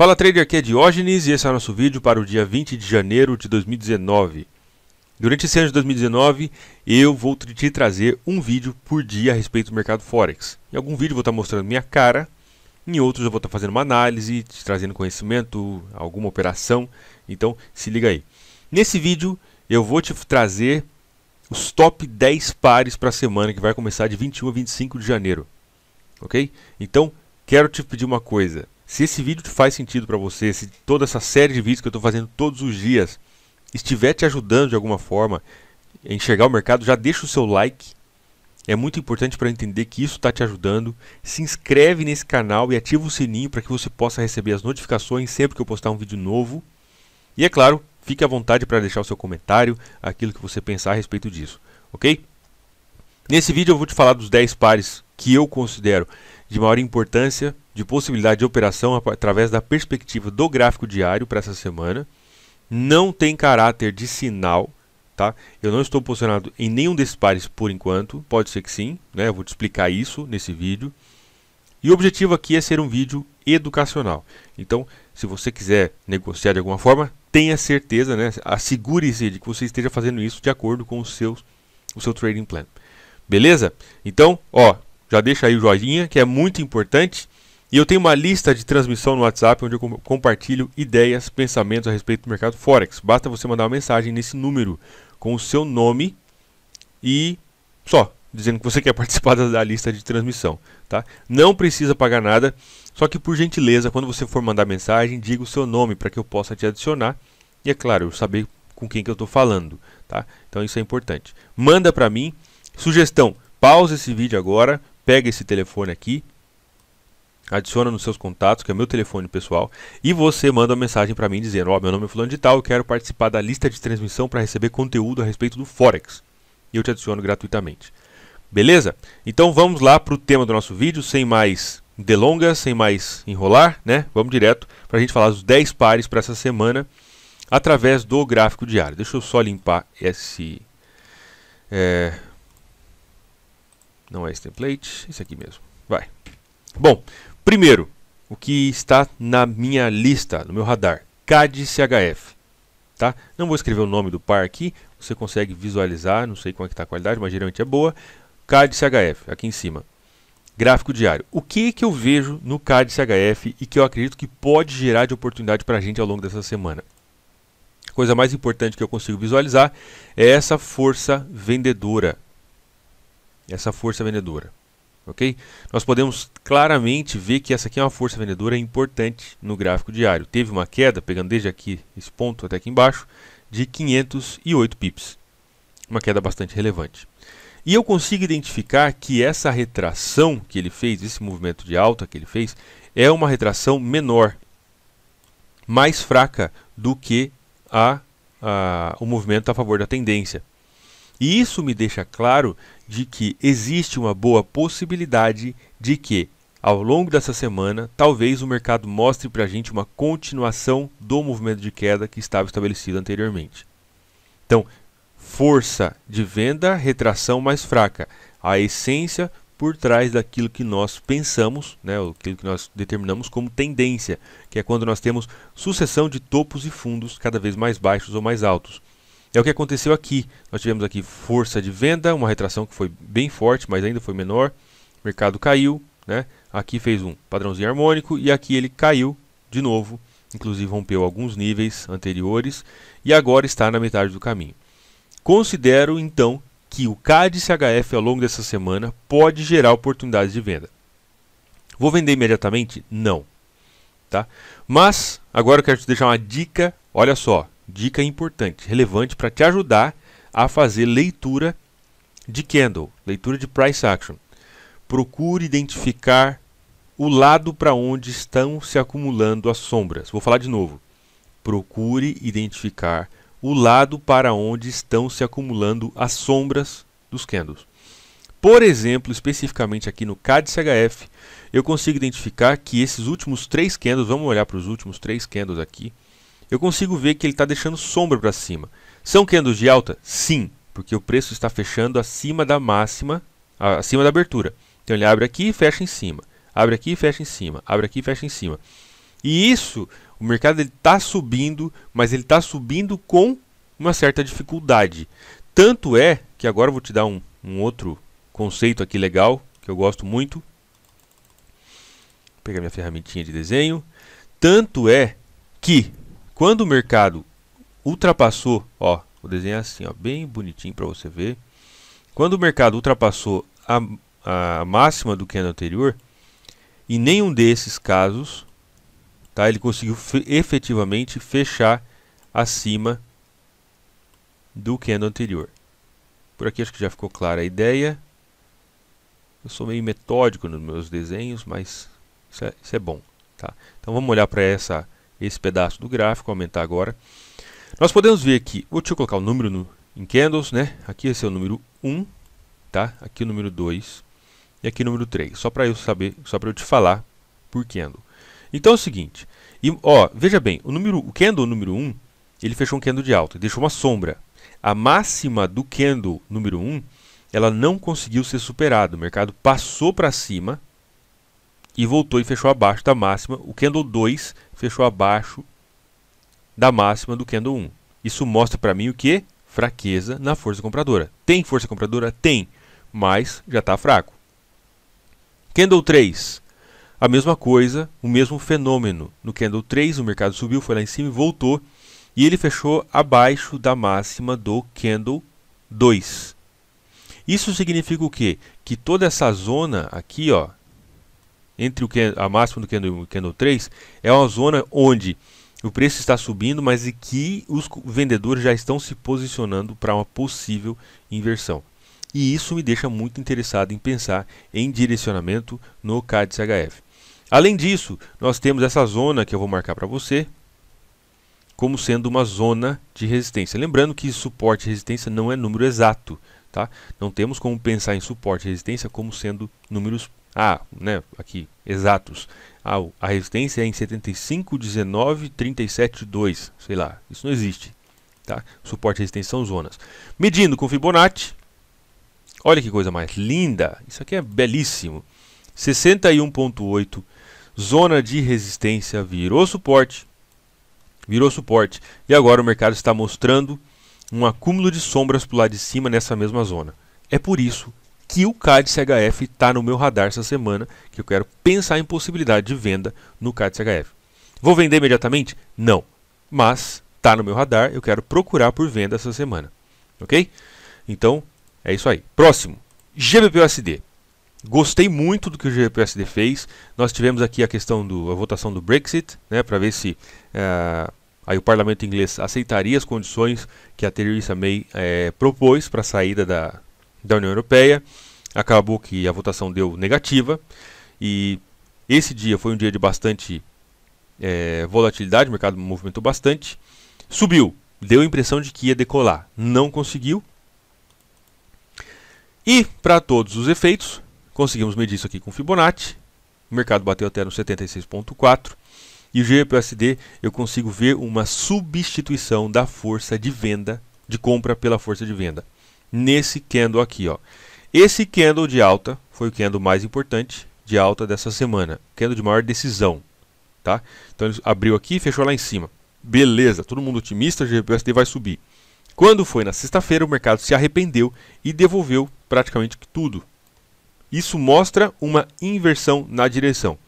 Fala Trader, aqui é Diógenes e esse é o nosso vídeo para o dia 20 de janeiro de 2019. Durante esse ano de 2019, eu vou te trazer um vídeo por dia a respeito do mercado Forex. Em algum vídeo eu vou estar mostrando minha cara, em outros eu vou estar fazendo uma análise, te trazendo conhecimento, alguma operação, então se liga aí. Nesse vídeo eu vou te trazer os top 10 pares para a semana que vai começar de 21 a 25 de janeiro. Ok? Então, quero te pedir uma coisa. Se esse vídeo faz sentido para você, se toda essa série de vídeos que eu estou fazendo todos os dias estiver te ajudando de alguma forma a enxergar o mercado, já deixa o seu like. É muito importante para entender que isso está te ajudando. Se inscreve nesse canal e ativa o sininho para que você possa receber as notificações sempre que eu postar um vídeo novo. E é claro, fique à vontade para deixar o seu comentário, aquilo que você pensar a respeito disso, ok? Nesse vídeo eu vou te falar dos 10 pares que eu considero de maior importância de possibilidade de operação através da perspectiva do gráfico diário para essa semana. Não tem caráter de sinal, tá? Eu não estou posicionado em nenhum desses pares por enquanto, pode ser que sim, né? Eu vou te explicar isso nesse vídeo. E o objetivo aqui é ser um vídeo educacional. Então, se você quiser negociar de alguma forma, tenha certeza, né? Assegure-se de que você esteja fazendo isso de acordo com os seus, o seu trading plan. Beleza? Então, ó, já deixa aí o joinha, que é muito importante. E eu tenho uma lista de transmissão no WhatsApp onde eu compartilho ideias, pensamentos a respeito do mercado Forex. Basta você mandar uma mensagem nesse número com o seu nome e só, dizendo que você quer participar da, lista de transmissão. Tá? Não precisa pagar nada, só que por gentileza, quando você for mandar mensagem, diga o seu nome para que eu possa te adicionar e, é claro, eu saber com quem que eu estou falando. Tá? Então isso é importante. Manda para mim. Sugestão, pausa esse vídeo agora, pega esse telefone aqui, adiciona nos seus contatos, que é meu telefone pessoal, e você manda uma mensagem para mim dizendo: Ó, oh, meu nome é Fulano de Tal, eu quero participar da lista de transmissão para receber conteúdo a respeito do Forex. E eu te adiciono gratuitamente. Beleza? Então vamos lá para o tema do nosso vídeo, sem mais delongas, sem mais enrolar, né? Vamos direto para a gente falar dos 10 pares para essa semana através do gráfico diário. Deixa eu só limpar esse. É... Não é esse template, esse aqui mesmo. Vai. Bom, Primeiro, o que está na minha lista, no meu radar, CAD CHF. Tá? Não vou escrever o nome do par aqui, você consegue visualizar, não sei como é que está a qualidade, mas geralmente é boa. CAD CHF, aqui em cima. Gráfico diário. O que, que eu vejo no CAD CHF e que eu acredito que pode gerar de oportunidade para a gente ao longo dessa semana? A coisa mais importante que eu consigo visualizar é essa força vendedora. Essa força vendedora ok? Nós podemos claramente ver que essa aqui é uma força vendedora importante no gráfico diário. Teve uma queda, pegando desde aqui esse ponto até aqui embaixo, de 508 pips. Uma queda bastante relevante. E eu consigo identificar que essa retração que ele fez, esse movimento de alta que ele fez, é uma retração menor, mais fraca do que a, a o movimento a favor da tendência. E isso me deixa claro de que existe uma boa possibilidade de que, ao longo dessa semana, talvez o mercado mostre para a gente uma continuação do movimento de queda que estava estabelecido anteriormente. Então, força de venda, retração mais fraca. A essência por trás daquilo que nós pensamos, né, aquilo que nós determinamos como tendência, que é quando nós temos sucessão de topos e fundos cada vez mais baixos ou mais altos. É o que aconteceu aqui. Nós tivemos aqui força de venda, uma retração que foi bem forte, mas ainda foi menor. O mercado caiu, né? Aqui fez um padrãozinho harmônico e aqui ele caiu de novo, inclusive rompeu alguns níveis anteriores e agora está na metade do caminho. Considero então que o CAD CHF ao longo dessa semana pode gerar oportunidades de venda. Vou vender imediatamente? Não. Tá? Mas agora eu quero te deixar uma dica. Olha só, dica importante, relevante para te ajudar a fazer leitura de candle, leitura de price action. Procure identificar o lado para onde estão se acumulando as sombras. Vou falar de novo. Procure identificar o lado para onde estão se acumulando as sombras dos candles. Por exemplo, especificamente aqui no CAD-CHF, eu consigo identificar que esses últimos três candles, vamos olhar para os últimos três candles aqui, eu consigo ver que ele está deixando sombra para cima. São é candles de alta? Sim, porque o preço está fechando acima da máxima, acima da abertura. Então ele abre aqui e fecha em cima, abre aqui e fecha em cima, abre aqui e fecha em cima. E isso, o mercado está subindo, mas ele está subindo com uma certa dificuldade. Tanto é que agora eu vou te dar um, um outro conceito aqui legal, que eu gosto muito. Vou pegar minha ferramentinha de desenho. Tanto é que quando o mercado ultrapassou, ó, vou desenhar assim, ó, bem bonitinho para você ver. Quando o mercado ultrapassou a, a máxima do candle anterior, em nenhum desses casos, tá, ele conseguiu fe efetivamente fechar acima do candle anterior. Por aqui acho que já ficou clara a ideia. Eu sou meio metódico nos meus desenhos, mas isso é, isso é bom. Tá? Então vamos olhar para essa esse pedaço do gráfico, aumentar agora. Nós podemos ver que, vou te colocar o um número no, em candles, né? Aqui esse é o número 1, tá? Aqui o número 2 e aqui o número 3, só para eu saber, só para eu te falar por candle. Então é o seguinte, e, ó, veja bem, o número o candle número 1, ele fechou um candle de alta, deixou uma sombra. A máxima do candle número 1, ela não conseguiu ser superada, o mercado passou para cima, e voltou e fechou abaixo da máxima. O candle 2 fechou abaixo da máxima do candle 1. Isso mostra para mim o que? Fraqueza na força compradora. Tem força compradora? Tem, mas já está fraco. Candle 3. A mesma coisa, o mesmo fenômeno. No candle 3, o mercado subiu, foi lá em cima e voltou. E ele fechou abaixo da máxima do candle 2. Isso significa o quê? Que toda essa zona aqui, ó, entre o que é a máxima do candle, candle 3 é uma zona onde o preço está subindo, mas e que os vendedores já estão se posicionando para uma possível inversão. E isso me deixa muito interessado em pensar em direcionamento no CAD-CHF. Além disso, nós temos essa zona que eu vou marcar para você como sendo uma zona de resistência. Lembrando que suporte e resistência não é número exato, tá? Não temos como pensar em suporte e resistência como sendo números ah, né, aqui, exatos. Ah, a resistência é em 75, 19, 37, 2. Sei lá, isso não existe. Tá? Suporte e resistência são zonas. Medindo com Fibonacci. Olha que coisa mais linda. Isso aqui é belíssimo. 61.8. Zona de resistência virou suporte. Virou suporte. E agora o mercado está mostrando um acúmulo de sombras para o lado de cima nessa mesma zona. É por isso que o CAD CHF está no meu radar essa semana, que eu quero pensar em possibilidade de venda no CAD CHF. Vou vender imediatamente? Não. Mas está no meu radar, eu quero procurar por venda essa semana. Ok? Então, é isso aí. Próximo, GBPUSD. Gostei muito do que o GBPUSD fez. Nós tivemos aqui a questão da votação do Brexit, né, para ver se eh, aí o parlamento inglês aceitaria as condições que a Theresa May eh, propôs para a saída da, da União Europeia. Acabou que a votação deu negativa e esse dia foi um dia de bastante é, volatilidade, o mercado movimentou bastante. Subiu, deu a impressão de que ia decolar, não conseguiu. E, para todos os efeitos, conseguimos medir isso aqui com Fibonacci. O mercado bateu até no 76,4 e o GBPUSD eu consigo ver uma substituição da força de venda, de compra pela força de venda nesse candle aqui. Ó. Esse candle de alta foi o candle mais importante de alta dessa semana. Candle de maior decisão. Tá? Então ele abriu aqui e fechou lá em cima. Beleza, todo mundo otimista, GPSD vai subir. Quando foi na sexta-feira, o mercado se arrependeu e devolveu praticamente tudo. Isso mostra uma inversão na direção.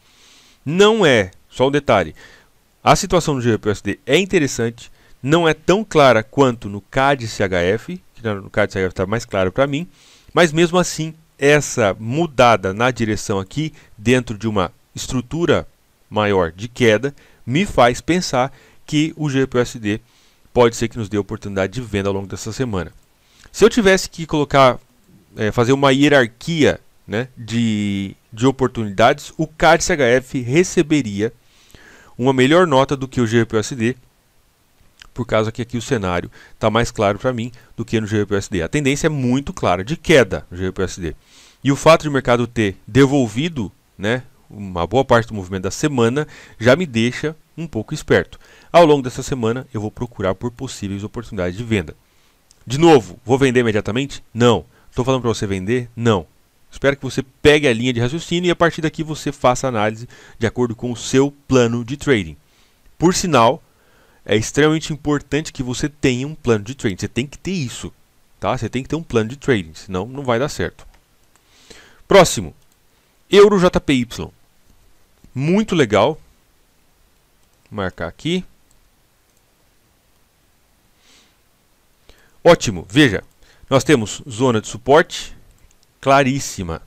Não é, só um detalhe, a situação do GPSD é interessante, não é tão clara quanto no CAD-CHF, no card está mais claro para mim. Mas mesmo assim, essa mudada na direção aqui, dentro de uma estrutura maior de queda, me faz pensar que o GPSD pode ser que nos dê oportunidade de venda ao longo dessa semana. Se eu tivesse que colocar, é, fazer uma hierarquia né, de, de oportunidades, o cad receberia uma melhor nota do que o GPSD por causa que aqui o cenário está mais claro para mim do que no GBPUSD. A tendência é muito clara de queda no GBPUSD. E o fato de o mercado ter devolvido né, uma boa parte do movimento da semana já me deixa um pouco esperto. Ao longo dessa semana, eu vou procurar por possíveis oportunidades de venda. De novo, vou vender imediatamente? Não. Estou falando para você vender? Não. Espero que você pegue a linha de raciocínio e a partir daqui você faça análise de acordo com o seu plano de trading. Por sinal, é extremamente importante que você tenha um plano de trading. Você tem que ter isso, tá? Você tem que ter um plano de trading, senão não vai dar certo. Próximo, Euro JPY. Muito legal. Vou marcar aqui. Ótimo, veja, nós temos zona de suporte claríssima.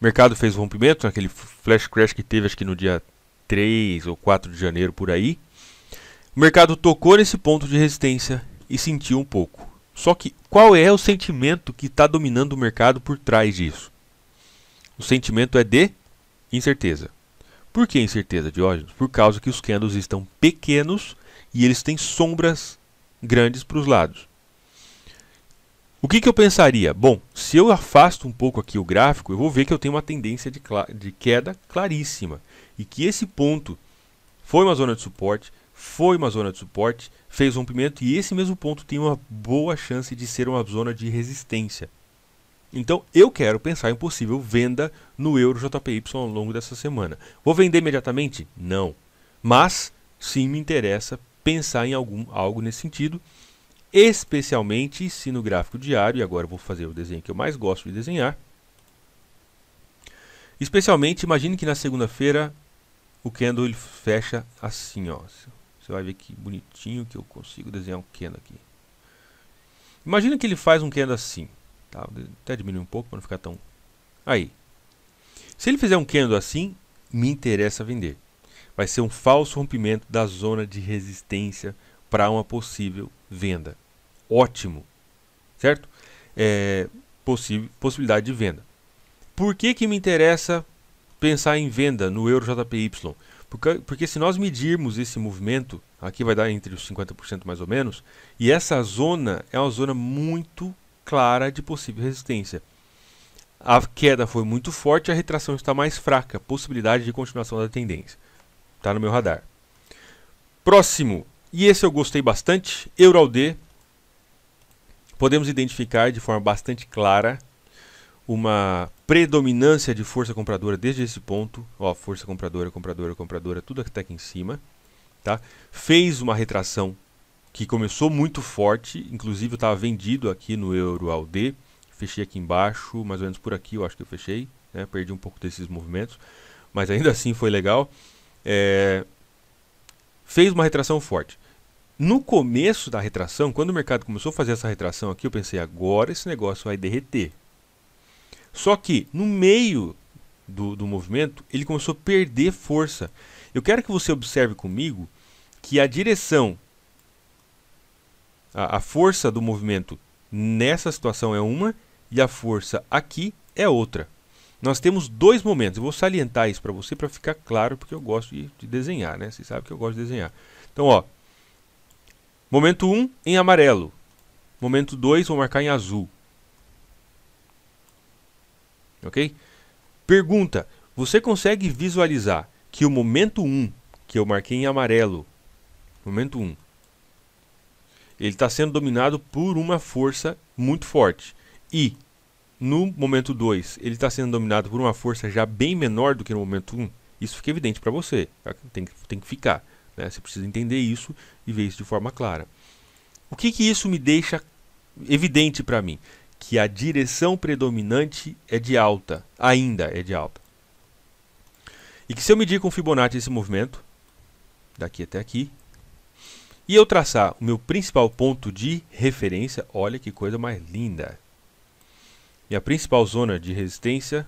O mercado fez um rompimento naquele flash crash que teve acho que no dia 3 ou 4 de janeiro por aí. O mercado tocou nesse ponto de resistência e sentiu um pouco. Só que qual é o sentimento que está dominando o mercado por trás disso? O sentimento é de incerteza. Por que incerteza, Diógenes? Por causa que os candles estão pequenos e eles têm sombras grandes para os lados. O que, que, eu pensaria? Bom, se eu afasto um pouco aqui o gráfico, eu vou ver que eu tenho uma tendência de, de queda claríssima. E que esse ponto foi uma zona de suporte, foi uma zona de suporte, fez rompimento e esse mesmo ponto tem uma boa chance de ser uma zona de resistência. Então eu quero pensar em possível venda no euro JPY ao longo dessa semana. Vou vender imediatamente? Não. Mas sim me interessa pensar em algum, algo nesse sentido, especialmente se no gráfico diário, e agora vou fazer o desenho que eu mais gosto de desenhar. Especialmente, imagine que na segunda-feira o candle ele fecha assim, ó. Você vai ver que bonitinho que eu consigo desenhar um Kendo aqui. Imagina que ele faz um Kendo assim. Tá? até diminuir um pouco para não ficar tão... Aí. Se ele fizer um Kendo assim, me interessa vender. Vai ser um falso rompimento da zona de resistência para uma possível venda. Ótimo. Certo? É, possibilidade de venda. Por que, que me interessa pensar em venda no Euro JPY? Porque, porque se nós medirmos esse movimento, aqui vai dar entre os 50% mais ou menos, e essa zona é uma zona muito clara de possível resistência. A queda foi muito forte, a retração está mais fraca, possibilidade de continuação da tendência. Está no meu radar. Próximo, e esse eu gostei bastante, D. Podemos identificar de forma bastante clara uma predominância de força compradora desde esse ponto, ó, força compradora, compradora, compradora, tudo até tá aqui em cima, tá? Fez uma retração que começou muito forte, inclusive eu estava vendido aqui no euro ao D, fechei aqui embaixo, mais ou menos por aqui eu acho que eu fechei, né? perdi um pouco desses movimentos, mas ainda assim foi legal. É... Fez uma retração forte. No começo da retração, quando o mercado começou a fazer essa retração aqui, eu pensei, agora esse negócio vai derreter, só que no meio do, do movimento ele começou a perder força. Eu quero que você observe comigo que a direção, a, a força do movimento nessa situação é uma e a força aqui é outra. Nós temos dois momentos. Eu vou salientar isso para você para ficar claro, porque eu gosto de, de, desenhar, né? Você sabe que eu gosto de desenhar. Então, ó. Momento 1 um, em amarelo. Momento 2 vou marcar em azul ok? Pergunta: você consegue visualizar que o momento 1, que eu marquei em amarelo, momento 1, ele está sendo dominado por uma força muito forte. E no momento 2, ele está sendo dominado por uma força já bem menor do que no momento 1. Um. Isso fica evidente para você. Tá? Tem, tem que ficar. Né? Você precisa entender isso e ver isso de forma clara. O que, que isso me deixa evidente para mim? que a direção predominante é de alta, ainda é de alta. E que se eu medir com Fibonacci esse movimento, daqui até aqui, e eu traçar o meu principal ponto de referência, olha que coisa mais linda. Minha principal zona de resistência,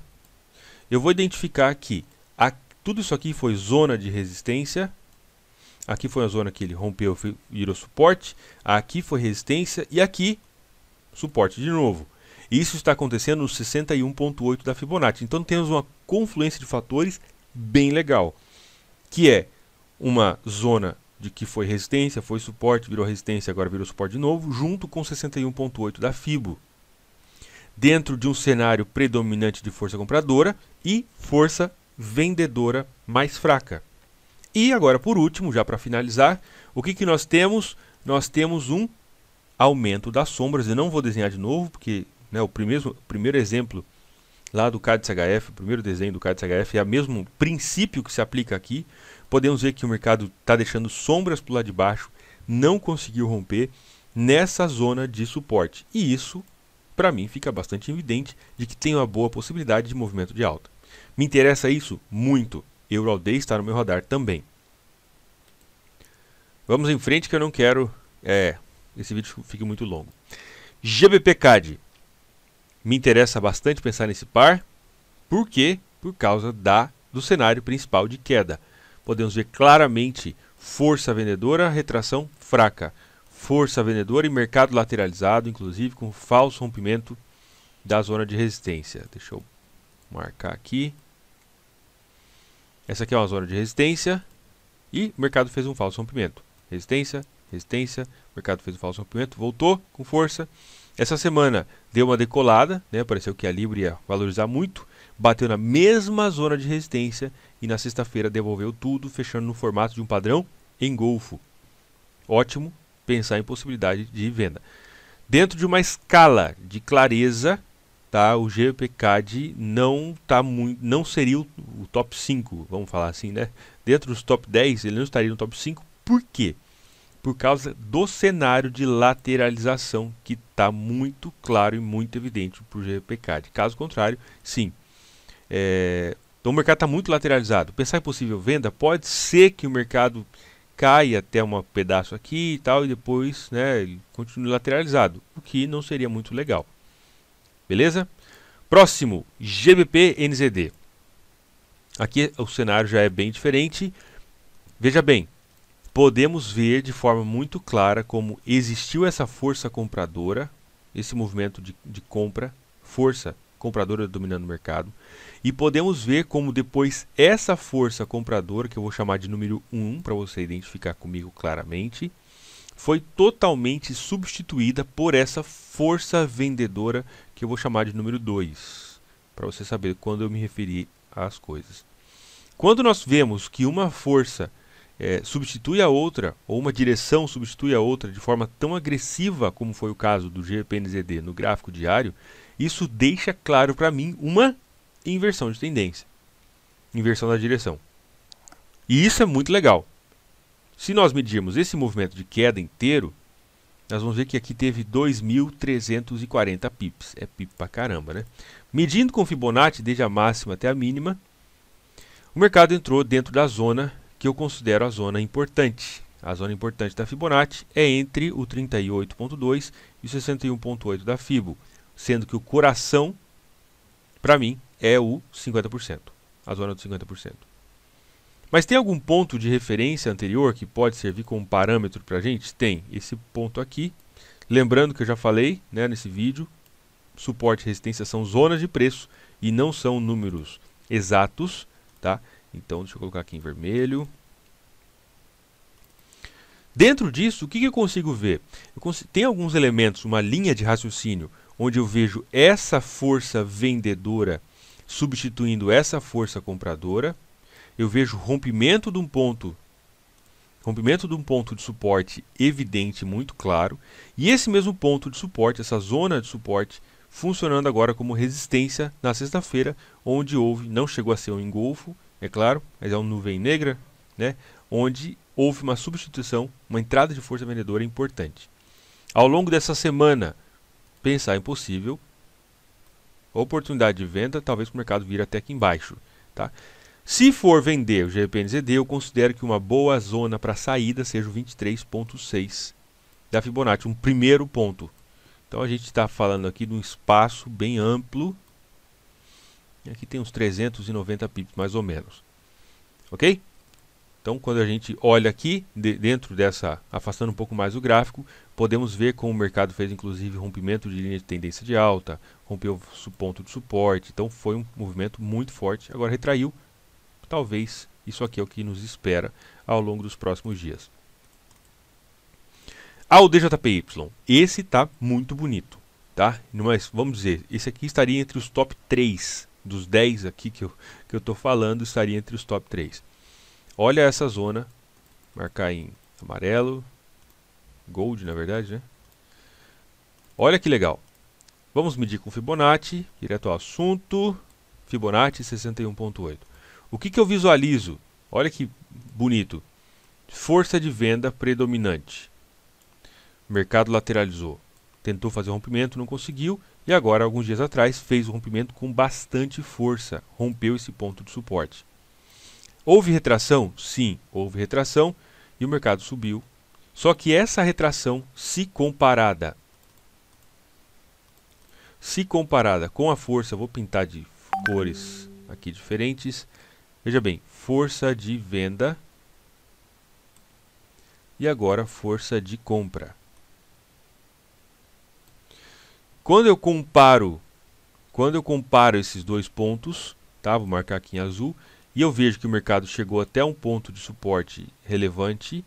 eu vou identificar que a, tudo isso aqui foi zona de resistência, aqui foi a zona que ele rompeu e virou suporte, aqui foi resistência e aqui suporte de novo. Isso está acontecendo no 61.8 da Fibonacci. Então temos uma confluência de fatores bem legal, que é uma zona de que foi resistência, foi suporte, virou resistência, agora virou suporte de novo, junto com 61.8 da Fibo. Dentro de um cenário predominante de força compradora e força vendedora mais fraca. E agora, por último, já para finalizar, o que, que nós temos? Nós temos um aumento das sombras. Eu não vou desenhar de novo, porque né, o primeiro, primeiro exemplo lá do cad o primeiro desenho do cad é o mesmo princípio que se aplica aqui. Podemos ver que o mercado está deixando sombras para o lado de baixo, não conseguiu romper nessa zona de suporte. E isso, para mim, fica bastante evidente de que tem uma boa possibilidade de movimento de alta. Me interessa isso? Muito. Euroalday está no meu radar também. Vamos em frente que eu não quero é, esse vídeo fique muito longo. GBP/CAD Me interessa bastante pensar nesse par. Por quê? Por causa da, do cenário principal de queda. Podemos ver claramente força vendedora, retração fraca. Força vendedora e mercado lateralizado, inclusive com falso rompimento da zona de resistência. Deixa eu marcar aqui. Essa aqui é uma zona de resistência e o mercado fez um falso rompimento. Resistência, resistência, o mercado fez um falso rompimento, voltou com força. Essa semana deu uma decolada, né? pareceu que a Libra ia valorizar muito, bateu na mesma zona de resistência e na sexta-feira devolveu tudo, fechando no formato de um padrão em golfo. Ótimo pensar em possibilidade de venda. Dentro de uma escala de clareza, tá? O GPCAD não tá muito, não seria o, o, top 5, vamos falar assim, né? Dentro dos top 10, ele não estaria no top 5. Por quê? por causa do cenário de lateralização que está muito claro e muito evidente para o GPCAD. Caso contrário, sim. É, então o mercado está muito lateralizado. Pensar em possível venda, pode ser que o mercado caia até um pedaço aqui e tal, e depois né, ele continue lateralizado, o que não seria muito legal. Beleza? Próximo, GBP-NZD. Aqui o cenário já é bem diferente. Veja bem, podemos ver de forma muito clara como existiu essa força compradora, esse movimento de, de compra, força compradora dominando o mercado, e podemos ver como depois essa força compradora, que eu vou chamar de número 1 para você identificar comigo claramente, foi totalmente substituída por essa força vendedora que eu vou chamar de número 2, para você saber quando eu me referi às coisas. Quando nós vemos que uma força é, substitui a outra, ou uma direção substitui a outra de forma tão agressiva como foi o caso do GPNZD no gráfico diário, isso deixa claro para mim uma inversão de tendência, inversão da direção. E isso é muito legal. Se nós medirmos esse movimento de queda inteiro, nós vamos ver que aqui teve 2.340 pips. É pip pra caramba, né? Medindo com Fibonacci desde a máxima até a mínima, o mercado entrou dentro da zona que eu considero a zona importante. A zona importante da Fibonacci é entre o 38.2 e o 61.8 da Fibo, sendo que o coração, para mim, é o 50%, a zona dos 50%. Mas tem algum ponto de referência anterior que pode servir como parâmetro para a gente? Tem esse ponto aqui. Lembrando que eu já falei né, nesse vídeo, suporte e resistência são zonas de preço e não são números exatos. Tá? Então, deixa eu colocar aqui em vermelho. Dentro disso, o que, que eu consigo ver? Eu tem alguns elementos, uma linha de raciocínio, onde eu vejo essa força vendedora substituindo essa força compradora. Eu vejo rompimento de um ponto, rompimento de um ponto de suporte evidente, muito claro, e esse mesmo ponto de suporte, essa zona de suporte, funcionando agora como resistência na sexta-feira, onde houve, não chegou a ser um engolfo, é claro, mas é uma nuvem negra, né, onde houve uma substituição, uma entrada de força vendedora importante. Ao longo dessa semana, pensar é impossível, oportunidade de venda, talvez o mercado vira até aqui embaixo. Tá? Se for vender o GPNZD, eu considero que uma boa zona para saída seja o 23.6 da Fibonacci, um primeiro ponto. Então a gente está falando aqui de um espaço bem amplo e aqui tem uns 390 pips, mais ou menos. Ok? Então, quando a gente olha aqui, de, dentro dessa, afastando um pouco mais o gráfico, podemos ver como o mercado fez, inclusive, rompimento de linha de tendência de alta, rompeu o ponto de suporte. Então, foi um movimento muito forte. Agora, retraiu. Talvez isso aqui é o que nos espera ao longo dos próximos dias. Ao DJPY, esse está muito bonito. Tá? Mas, vamos dizer, esse aqui estaria entre os top 3 dos 10 aqui que eu, que eu falando, estaria entre os top 3. Olha essa zona, marcar em amarelo, gold na verdade, né? Olha que legal. Vamos medir com Fibonacci, direto ao assunto, Fibonacci 61.8. O que, que eu visualizo? Olha que bonito. Força de venda predominante. mercado lateralizou tentou fazer o rompimento, não conseguiu, e agora, alguns dias atrás, fez o rompimento com bastante força, rompeu esse ponto de suporte. Houve retração? Sim, houve retração e o mercado subiu. Só que essa retração, se comparada, se comparada com a força, vou pintar de cores aqui diferentes. Veja bem, força de venda e agora força de compra. Quando eu comparo, quando eu comparo esses dois pontos, tá? Vou marcar aqui em azul e eu vejo que o mercado chegou até um ponto de suporte relevante.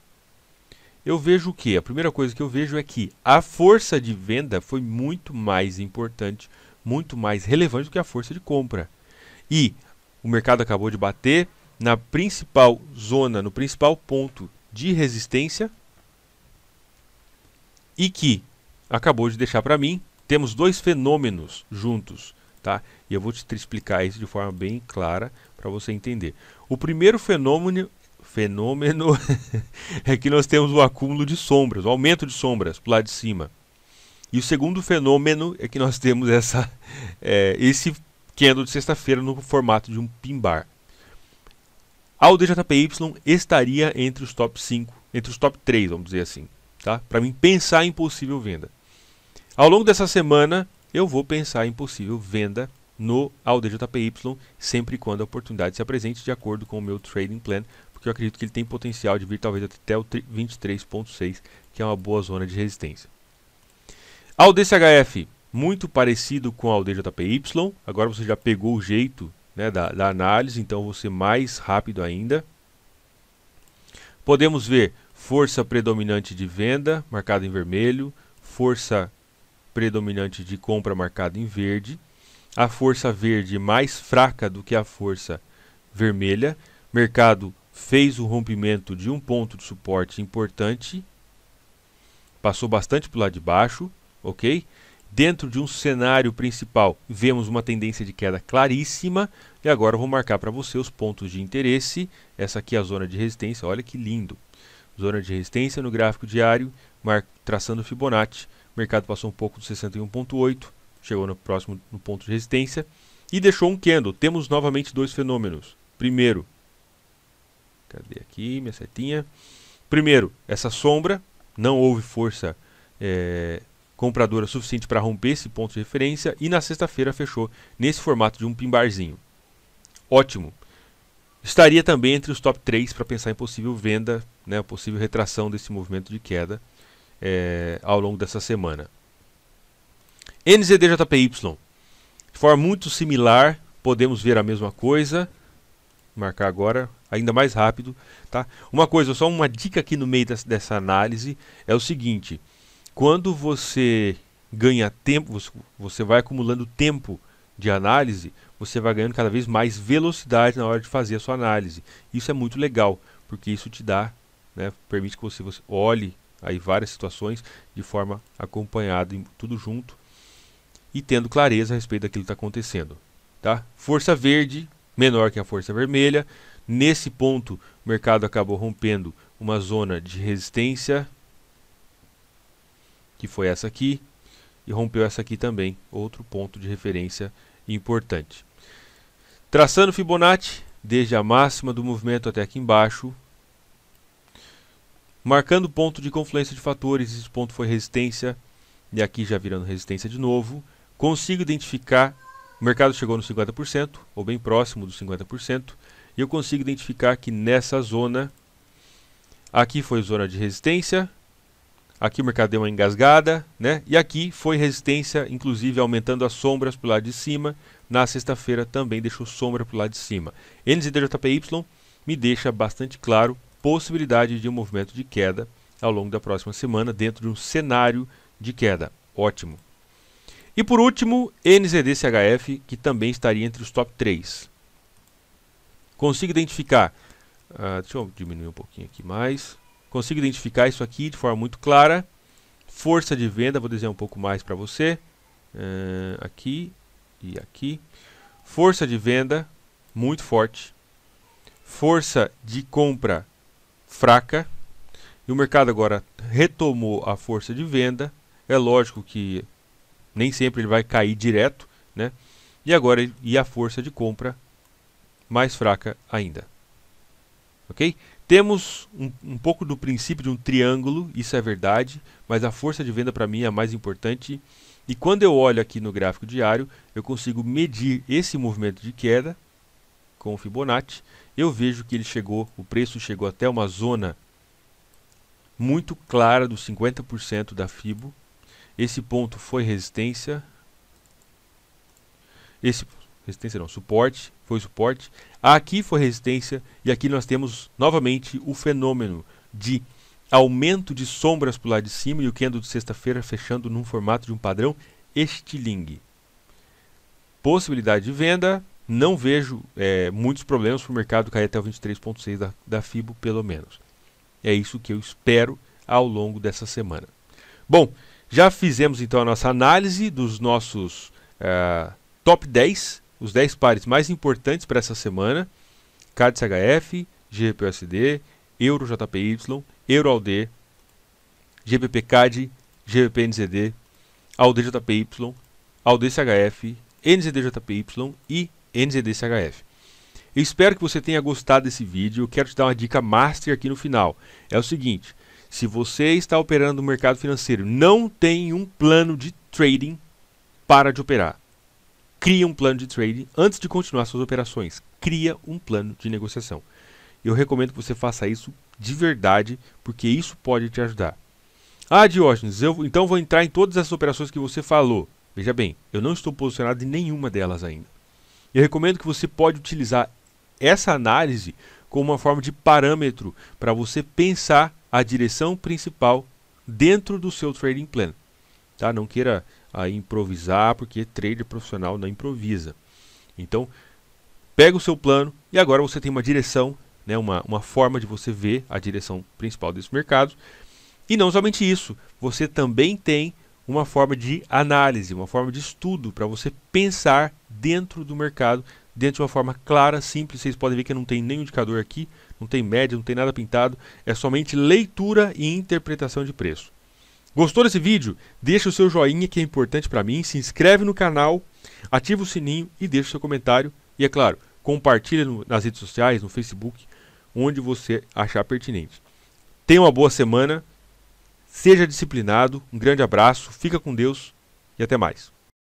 Eu vejo o que? A primeira coisa que eu vejo é que a força de venda foi muito mais importante, muito mais relevante do que a força de compra. E o mercado acabou de bater na principal zona, no principal ponto de resistência e que acabou de deixar para mim temos dois fenômenos juntos, tá? E eu vou te explicar isso de forma bem clara para você entender. O primeiro fenômeno fenômeno é que nós temos o acúmulo de sombras, o aumento de sombras lá de cima. E o segundo fenômeno é que nós temos essa, é, esse candle de sexta-feira no formato de um pimbar. A UDJPY estaria entre os top 5, entre os top 3, vamos dizer assim, tá? para mim pensar em possível venda. Ao longo dessa semana, eu vou pensar em possível venda no AUDJPY, sempre quando a oportunidade se apresente, de acordo com o meu trading plan, porque eu acredito que ele tem potencial de vir talvez até o 23.6, que é uma boa zona de resistência. AUDCHF, muito parecido com a AUDJPY, agora você já pegou o jeito né, da, da análise, então vou ser mais rápido ainda. Podemos ver força predominante de venda, marcada em vermelho, força predominante de compra marcado em verde, a força verde mais fraca do que a força vermelha, mercado fez o rompimento de um ponto de suporte importante, passou bastante para o lado de baixo, ok? Dentro de um cenário principal, vemos uma tendência de queda claríssima. E agora eu vou marcar para você os pontos de interesse. Essa aqui é a zona de resistência, olha que lindo. Zona de resistência no gráfico diário, traçando Fibonacci. O mercado passou um pouco do 61,8, chegou no próximo no ponto de resistência e deixou um candle. Temos novamente dois fenômenos. Primeiro, cadê aqui minha setinha? Primeiro, essa sombra, não houve força é, compradora suficiente para romper esse ponto de referência e na sexta-feira fechou nesse formato de um pimbarzinho. Ótimo. Estaria também entre os top 3 para pensar em possível venda, né, possível retração desse movimento de queda é, ao longo dessa semana. NZDJPY. De forma muito similar, podemos ver a mesma coisa. Vou marcar agora, ainda mais rápido. Tá? Uma coisa, só uma dica aqui no meio dessa, dessa análise é o seguinte: quando você ganha tempo, você vai acumulando tempo de análise, você vai ganhando cada vez mais velocidade na hora de fazer a sua análise. Isso é muito legal, porque isso te dá, né, permite que você, você olhe aí várias situações de forma acompanhada, tudo junto e tendo clareza a respeito daquilo que está acontecendo. Tá? Força verde menor que a força vermelha. Nesse ponto, o mercado acabou rompendo uma zona de resistência, que foi essa aqui, e rompeu essa aqui também, outro ponto de referência importante. Traçando Fibonacci, desde a máxima do movimento até aqui embaixo, marcando o ponto de confluência de fatores, esse ponto foi resistência, e aqui já virando resistência de novo, consigo identificar, o mercado chegou nos 50%, ou bem próximo dos 50%, e eu consigo identificar que nessa zona, aqui foi zona de resistência, aqui o mercado deu uma engasgada, né? E aqui foi resistência, inclusive aumentando as sombras para o lado de cima. Na sexta-feira também deixou sombra para o lado de cima. NZDJPY me deixa bastante claro possibilidade de um movimento de queda ao longo da próxima semana dentro de um cenário de queda. Ótimo. E por último, NZDCHF que também estaria entre os top 3. Consigo identificar, uh, deixa eu diminuir um pouquinho aqui mais, consigo identificar isso aqui de forma muito clara. Força de venda, vou desenhar um pouco mais para você, uh, aqui e aqui. Força de venda, muito forte. Força de compra fraca e o mercado agora retomou a força de venda. É lógico que nem sempre ele vai cair direto, né? E agora e a força de compra mais fraca ainda. OK? Temos um, um pouco do princípio de um triângulo, isso é verdade, mas a força de venda para mim é a mais importante. E quando eu olho aqui no gráfico diário, eu consigo medir esse movimento de queda com o Fibonacci, eu vejo que ele chegou, o preço chegou até uma zona muito clara dos 50% da FIBO. Esse ponto foi resistência. Esse resistência não, suporte, foi suporte. Aqui foi resistência e aqui nós temos novamente o fenômeno de aumento de sombras para o lado de cima e o candle de sexta-feira fechando num formato de um padrão estilingue. Possibilidade de venda, não vejo é, muitos problemas para o mercado cair até o 23,6 da, da FIBO, pelo menos. É isso que eu espero ao longo dessa semana. Bom, já fizemos então a nossa análise dos nossos uh, top 10, os 10 pares mais importantes para essa semana: CADCHF, GPUSD, EuroJPY, AUD JPY, AUD CHF, NZD JPY e NZDCHF. Eu espero que você tenha gostado desse vídeo. Eu quero te dar uma dica master aqui no final. É o seguinte: se você está operando no mercado financeiro, não tem um plano de trading, para de operar. Cria um plano de trading antes de continuar suas operações. Cria um plano de negociação. Eu recomendo que você faça isso de verdade, porque isso pode te ajudar. Ah, Diógenes, eu então vou entrar em todas essas operações que você falou. Veja bem, eu não estou posicionado em nenhuma delas ainda. Eu recomendo que você pode utilizar essa análise como uma forma de parâmetro para você pensar a direção principal dentro do seu trading plan. Tá? Não queira ah, improvisar, porque trader profissional não improvisa. Então, pega o seu plano e agora você tem uma direção, né, uma, uma forma de você ver a direção principal desse mercado. E não somente isso, você também tem uma forma de análise, uma forma de estudo para você pensar dentro do mercado, dentro de uma forma clara, simples. Vocês podem ver que não tem nenhum indicador aqui, não tem média, não tem nada pintado, é somente leitura e interpretação de preço. Gostou desse vídeo? Deixa o seu joinha que é importante para mim, se inscreve no canal, ativa o sininho e deixa o seu comentário e é claro, compartilha no, nas redes sociais, no Facebook, onde você achar pertinente. Tenha uma boa semana seja disciplinado. Um grande abraço, fica com Deus e até mais.